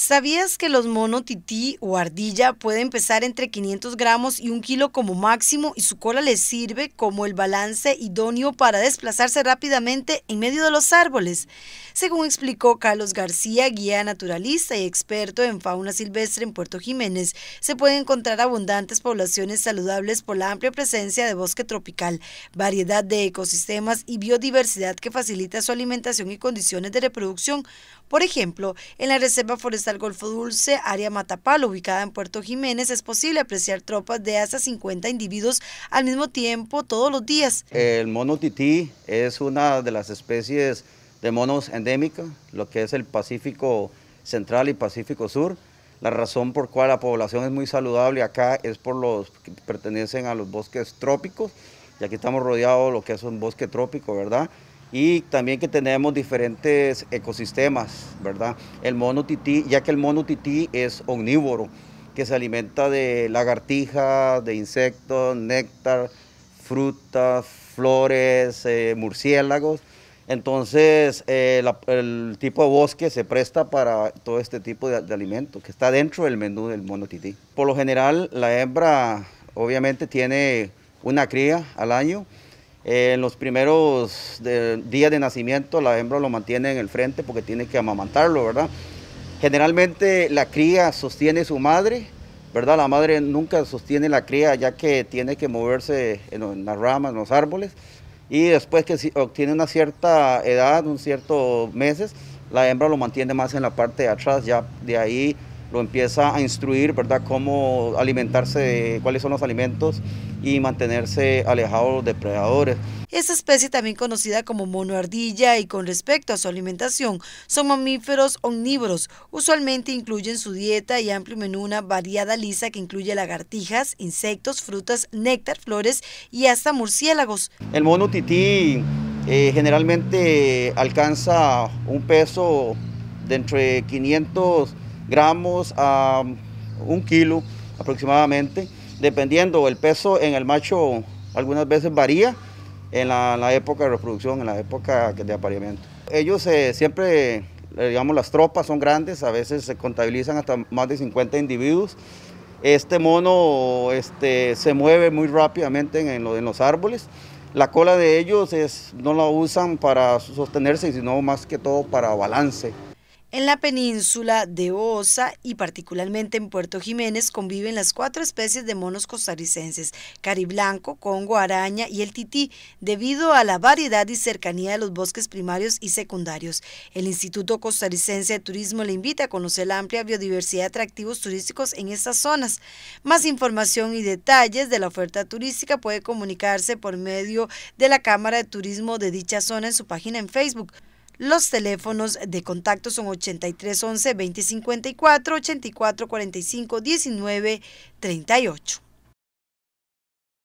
¿Sabías que los mono tití o ardilla pueden pesar entre 500 gramos y un kilo como máximo y su cola les sirve como el balance idóneo para desplazarse rápidamente en medio de los árboles? Según explicó Carlos García, guía naturalista y experto en fauna silvestre en Puerto Jiménez, se pueden encontrar abundantes poblaciones saludables por la amplia presencia de bosque tropical, variedad de ecosistemas y biodiversidad que facilita su alimentación y condiciones de reproducción. Por ejemplo, en la Reserva Forestal Golfo Dulce, área Matapalo, ubicada en Puerto Jiménez, es posible apreciar tropas de hasta 50 individuos al mismo tiempo todos los días. El mono tití es una de las especies de monos endémica, lo que es el Pacífico Central y Pacífico Sur. La razón por cual la población es muy saludable acá es por los que pertenecen a los bosques trópicos, y aquí estamos rodeados de lo que es un bosque trópico, ¿verdad? y también que tenemos diferentes ecosistemas, ¿verdad? El mono tití, ya que el mono tití es omnívoro, que se alimenta de lagartijas, de insectos, néctar, frutas, flores, eh, murciélagos. Entonces, eh, el tipo de bosque se presta para todo este tipo de, de alimentos que está dentro del menú del mono tití. Por lo general, la hembra obviamente tiene una cría al año eh, en los primeros días de nacimiento la hembra lo mantiene en el frente porque tiene que amamantarlo, ¿verdad? Generalmente la cría sostiene su madre, ¿verdad? La madre nunca sostiene la cría ya que tiene que moverse en, las ramas, en los árboles. Y después que obtiene una cierta edad, un cierto meses, la hembra lo mantiene más en la parte de atrás, ya de ahí lo empieza a instruir, ¿verdad?, cómo alimentarse, cuáles son los alimentos y mantenerse alejado de los depredadores. Esa especie, también conocida como mono ardilla, y con respecto a su alimentación, son mamíferos omnívoros. Usualmente incluyen su dieta y amplio menú una variada lisa que incluye lagartijas, insectos, frutas, néctar, flores y hasta murciélagos. El mono tití eh, generalmente alcanza un peso de entre 500 gramos a un kilo aproximadamente, dependiendo el peso en el macho, algunas veces varía en la, época de reproducción, en la época de apareamiento. Ellos eh, siempre, eh, digamos, las tropas son grandes, a veces se contabilizan hasta más de 50 individuos. Este mono este, se mueve muy rápidamente en, en los árboles. La cola de ellos es, no la usan para sostenerse, sino más que todo para balance. En la península de Osa y particularmente en Puerto Jiménez conviven las cuatro especies de monos costarricenses, cariblanco, congo, araña y el tití, debido a la variedad y cercanía de los bosques primarios y secundarios. El Instituto Costarricense de Turismo le invita a conocer la amplia biodiversidad de atractivos turísticos en estas zonas. Más información y detalles de la oferta turística puede comunicarse por medio de la Cámara de Turismo de dicha zona en su página en Facebook. Los teléfonos de contacto son 8311-2054, 8445-1938.